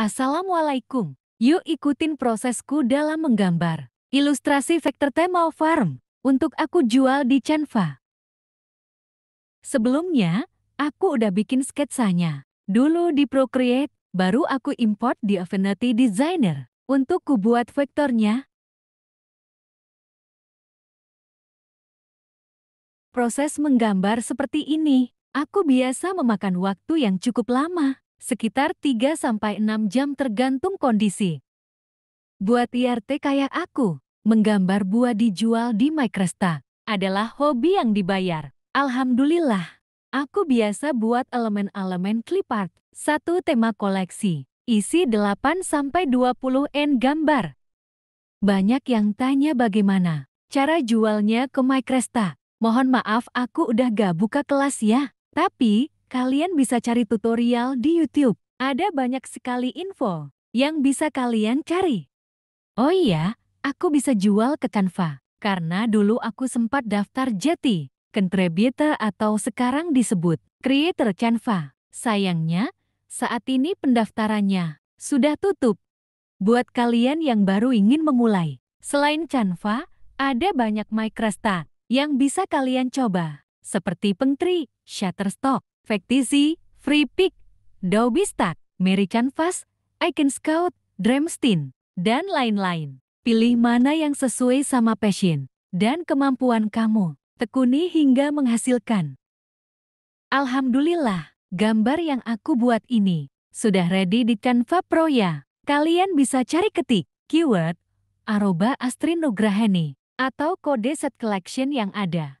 Assalamualaikum. Yuk ikutin prosesku dalam menggambar. Ilustrasi vektor tema farm untuk aku jual di Canva. Sebelumnya, aku udah bikin sketsanya. Dulu di Procreate, baru aku import di Affinity Designer untuk kubuat vektornya. Proses menggambar seperti ini, aku biasa memakan waktu yang cukup lama sekitar 3-6 jam tergantung kondisi. Buat IRT kayak aku, menggambar buah dijual di Microsta adalah hobi yang dibayar. Alhamdulillah, aku biasa buat elemen-elemen clipart. satu tema koleksi, isi 8-20 N gambar. Banyak yang tanya bagaimana cara jualnya ke Microsta. Mohon maaf aku udah gak buka kelas ya, tapi kalian bisa cari tutorial di YouTube. Ada banyak sekali info yang bisa kalian cari. Oh iya, aku bisa jual ke Canva. Karena dulu aku sempat daftar Jetty, contributor atau sekarang disebut creator Canva. Sayangnya, saat ini pendaftarannya sudah tutup. Buat kalian yang baru ingin memulai, selain Canva, ada banyak Microsoft yang bisa kalian coba, seperti Pengtri, Shutterstock, Factizi, Free Pick, Daubistak, Mary Canvas, Icon Scout, Dreamstein, dan lain-lain. Pilih mana yang sesuai sama passion dan kemampuan kamu. Tekuni hingga menghasilkan. Alhamdulillah, gambar yang aku buat ini sudah ready di Canva Pro ya. Kalian bisa cari ketik keyword arroba Astrid atau kode set collection yang ada.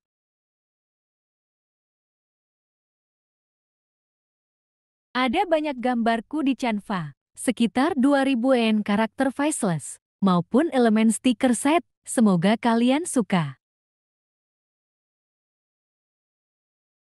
Ada banyak gambarku di Canva, sekitar 2000 n karakter faceless, maupun elemen stiker set, semoga kalian suka.